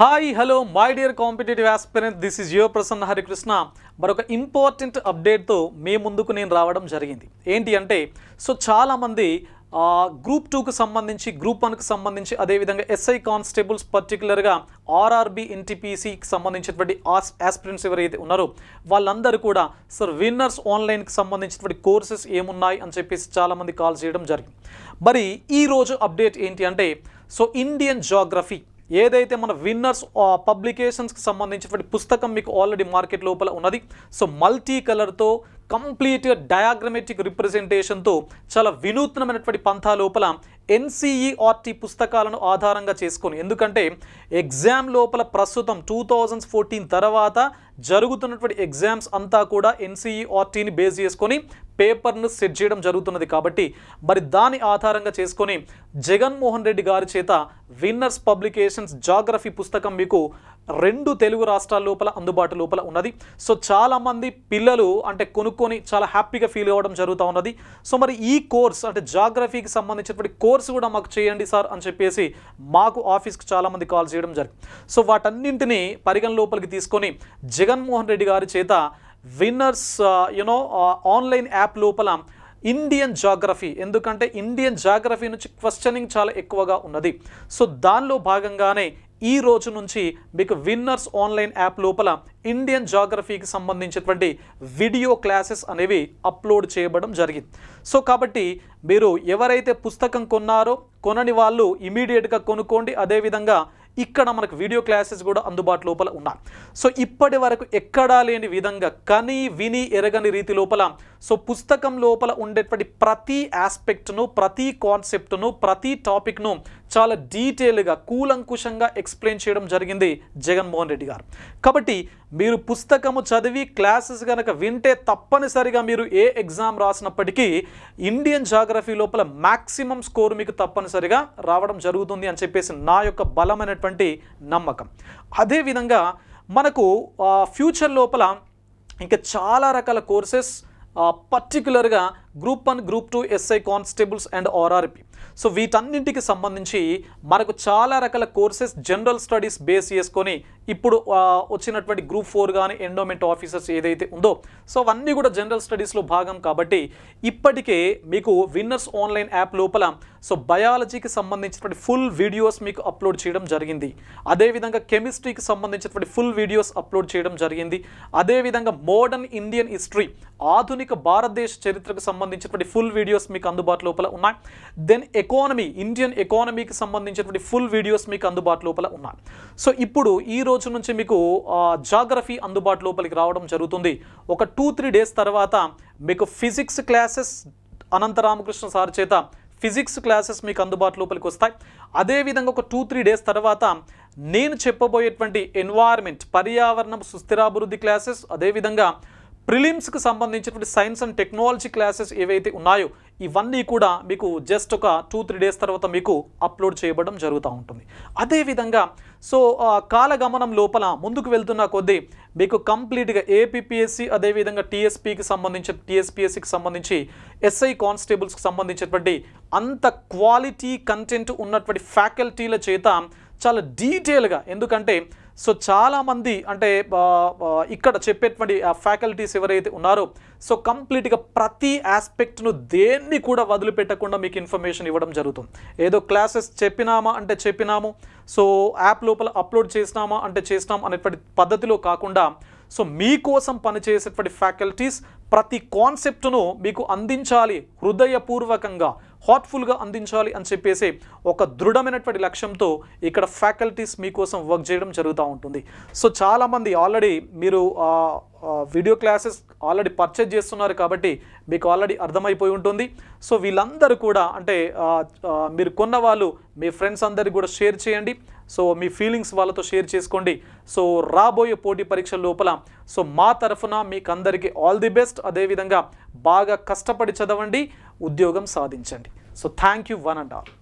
hi hello my dear competitive aspirant this is your Prasanna Harikrishna మరొక important అప్డేట్తో మీ ముందుకు నేను రావడం జరిగింది ఏంటి అంటే సో చాలామంది గ్రూప్ టూకు సంబంధించి గ్రూప్ వన్కి సంబంధించి అదేవిధంగా ఎస్ఐ కానిస్టేబుల్స్ పర్టికులర్గా ఆర్ఆర్బి ఎన్టీపీసీకి సంబంధించినటువంటి ఆస్ ఆస్పిరెంట్స్ ఎవరైతే ఉన్నారో వాళ్ళందరూ కూడా సార్ విన్నర్స్ ఆన్లైన్కి సంబంధించినటువంటి కోర్సెస్ ఏమున్నాయి అని చెప్పేసి చాలామంది కాల్ చేయడం జరిగింది మరి ఈరోజు అప్డేట్ ఏంటి అంటే సో ఇండియన్ జాగ్రఫీ ఏదైతే మన విన్నర్స్ పబ్లికేషన్స్కి సంబంధించినటువంటి పుస్తకం మీకు ఆల్రెడీ మార్కెట్ లోపల ఉన్నది సో మల్టీ కలర్తో కంప్లీట్గా డయాగ్రమెటిక్ రిప్రజెంటేషన్తో చాలా వినూత్నమైనటువంటి పంథా లోపల ఎన్సీఈఆర్టీ పుస్తకాలను ఆధారంగా చేసుకొని ఎందుకంటే ఎగ్జామ్ లోపల ప్రస్తుతం టూ థౌజండ్ ఫోర్టీన్ తర్వాత జరుగుతున్నటువంటి ఎగ్జామ్స్ అంతా కూడా ఎన్సీఈఆర్టీని e, బేస్ చేసుకొని పేపర్ను సెట్ చేయడం జరుగుతున్నది కాబట్టి మరి దాని ఆధారంగా చేసుకొని జగన్మోహన్ రెడ్డి గారి చేత విన్నర్స్ పబ్లికేషన్స్ జాగ్రఫీ పుస్తకం మీకు రెండు తెలుగు రాష్ట్రాల లోపల అందుబాటు లోపల ఉన్నది సో చాలామంది పిల్లలు అంటే కొనుక్కొని చాలా హ్యాపీగా ఫీల్ అవ్వడం జరుగుతూ ఉన్నది సో మరి ఈ కోర్స్ అంటే జాగ్రఫీకి సంబంధించినటువంటి కోర్సు కూడా మాకు చేయండి సార్ అని చెప్పేసి మాకు ఆఫీస్కి చాలామంది కాల్ చేయడం జరిగింది సో వాటన్నింటినీ పరిగణ లోపలికి తీసుకొని జగన్ జగన్మోహన్ రెడ్డి గారి చేత విన్నర్స్ యునో ఆన్లైన్ యాప్ లోపల ఇండియన్ జాగ్రఫీ ఎందుకంటే ఇండియన్ జాగ్రఫీ నుంచి క్వశ్చనింగ్ చాలా ఎక్కువగా ఉన్నది సో దానిలో భాగంగానే ఈ రోజు నుంచి మీకు విన్నర్స్ ఆన్లైన్ యాప్ లోపల ఇండియన్ జాగ్రఫీకి సంబంధించినటువంటి వీడియో క్లాసెస్ అనేవి అప్లోడ్ చేయబడం జరిగింది సో కాబట్టి మీరు ఎవరైతే పుస్తకం కొన్నారో కొనని వాళ్ళు ఇమీడియట్గా కొనుక్కోండి అదేవిధంగా ఇక్కడ మనకు వీడియో క్లాసెస్ కూడా అందుబాటు లోపల ఉన్నాయి సో ఇప్పటి వరకు ఎక్కడా లేని విధంగా కని విని ఎరగని రీతి లోపల సో పుస్తకం లోపల ఉండేటువంటి ప్రతి ఆస్పెక్ట్ను ప్రతి కాన్సెప్ట్ను ప్రతి టాపిక్ను చాలా డీటెయిల్గా కూలంకుషంగా ఎక్స్ప్లెయిన్ చేయడం జరిగింది జగన్మోహన్ రెడ్డి గారు కాబట్టి మీరు పుస్తకము చదివి క్లాసెస్ కనుక వింటే తప్పనిసరిగా మీరు ఏ ఎగ్జామ్ రాసినప్పటికీ ఇండియన్ జాగ్రఫీ లోపల మ్యాక్సిమం స్కోర్ మీకు తప్పనిసరిగా రావడం జరుగుతుంది అని చెప్పేసి నా యొక్క బలమైనటువంటి నమ్మకం అదేవిధంగా మనకు ఫ్యూచర్ లోపల ఇంకా చాలా రకాల కోర్సెస్ పర్టికులర్గా group one group two SI constables and RRB so వీటన్నింటికి సంబంధించి మనకు చాలా రకాల కోర్సెస్ జనరల్ స్టడీస్ బేస్ చేసుకొని ఇప్పుడు వచ్చినటువంటి గ్రూప్ ఫోర్ కానీ ఎండోమెంట్ ఆఫీసర్స్ ఏదైతే ఉందో సో అవన్నీ కూడా జనరల్ స్టడీస్లో భాగం కాబట్టి ఇప్పటికే మీకు విన్నర్స్ ఆన్లైన్ యాప్ లోపల సో బయాలజీకి సంబంధించినటువంటి ఫుల్ వీడియోస్ మీకు అప్లోడ్ చేయడం జరిగింది అదేవిధంగా కెమిస్ట్రీకి సంబంధించినటువంటి ఫుల్ వీడియోస్ అప్లోడ్ చేయడం జరిగింది అదేవిధంగా మోడర్న్ ఇండియన్ హిస్టరీ ఆధునిక భారతదేశ చరిత్రకు సంబంధించి సంబంధించినటువంటి ఫుల్ వీడియోస్ మీకు అందుబాటు లోపల ఉన్నాయి దెన్ ఎకానమీ ఇండియన్ ఎకానమీకి సంబంధించినటువంటి ఫుల్ వీడియోస్ మీకు అందుబాటు లోపల ఉన్నాయి సో ఇప్పుడు ఈ రోజు నుంచి మీకు జాగ్రఫీ అందుబాటు లోపలికి రావడం జరుగుతుంది ఒక టూ త్రీ డేస్ తర్వాత మీకు ఫిజిక్స్ క్లాసెస్ అనంతరామకృష్ణ సార్ చేత ఫిజిక్స్ క్లాసెస్ మీకు అందుబాటు లోపలికి వస్తాయి అదేవిధంగా ఒక టూ త్రీ డేస్ తర్వాత నేను చెప్పబోయేటువంటి ఎన్వైర్మెంట్ పర్యావరణం సుస్థిరాభివృద్ధి క్లాసెస్ అదేవిధంగా ప్రిలిమ్స్కి సంబంధించినటువంటి సైన్స్ అండ్ టెక్నాలజీ క్లాసెస్ ఏవైతే ఉన్నాయో ఇవన్నీ కూడా మీకు జస్ట్ ఒక టూ త్రీ డేస్ తర్వాత మీకు అప్లోడ్ చేయబడడం జరుగుతూ ఉంటుంది అదేవిధంగా సో కాలగమనం లోపల ముందుకు వెళ్తున్న కొద్దీ మీకు కంప్లీట్గా ఏపీఎస్సి అదేవిధంగా టీఎస్పీకి సంబంధించి టీఎస్పీఎస్సికి సంబంధించి ఎస్ఐ కానిస్టేబుల్స్కి సంబంధించినటువంటి అంత క్వాలిటీ కంటెంట్ ఉన్నటువంటి ఫ్యాకల్టీల చేత చాలా డీటెయిల్గా ఎందుకంటే సో చాలామంది అంటే ఇక్కడ చెప్పేటువంటి ఫ్యాకల్టీస్ ఎవరైతే ఉన్నారో సో కంప్లీట్గా ప్రతి ఆస్పెక్ట్ను దేన్ని కూడా వదిలిపెట్టకుండా మీకు ఇన్ఫర్మేషన్ ఇవ్వడం జరుగుతుంది ఏదో క్లాసెస్ చెప్పినామా అంటే చెప్పినాము సో యాప్ లోపల అప్లోడ్ చేసినామా అంటే చేసినాం అనేటువంటి పద్ధతిలో కాకుండా సో మీకోసం పనిచేసేటువంటి ఫ్యాకల్టీస్ ప్రతి కాన్సెప్ట్ను మీకు అందించాలి హృదయపూర్వకంగా హార్ట్ఫుల్గా అందించాలి అని చెప్పేసి ఒక దృఢమైనటువంటి లక్ష్యంతో ఇక్కడ ఫ్యాకల్టీస్ మీకోసం వర్క్ చేయడం జరుగుతూ ఉంటుంది సో చాలామంది ఆల్రెడీ మీరు వీడియో క్లాసెస్ ఆల్రెడీ పర్చేజ్ చేస్తున్నారు కాబట్టి మీకు ఆల్రెడీ అర్థమైపోయి ఉంటుంది సో వీళ్ళందరూ కూడా అంటే మీరు కొన్న వాళ్ళు మీ ఫ్రెండ్స్ అందరికి కూడా షేర్ చేయండి సో మీ ఫీలింగ్స్ వాళ్ళతో షేర్ చేసుకోండి సో రాబోయే పోటీ పరీక్ష లోపల సో మా తరఫున మీకు అందరికీ ఆల్ ది బెస్ట్ అదేవిధంగా బాగా కష్టపడి చదవండి ఉద్యోగం సాధించండి so thank you one and all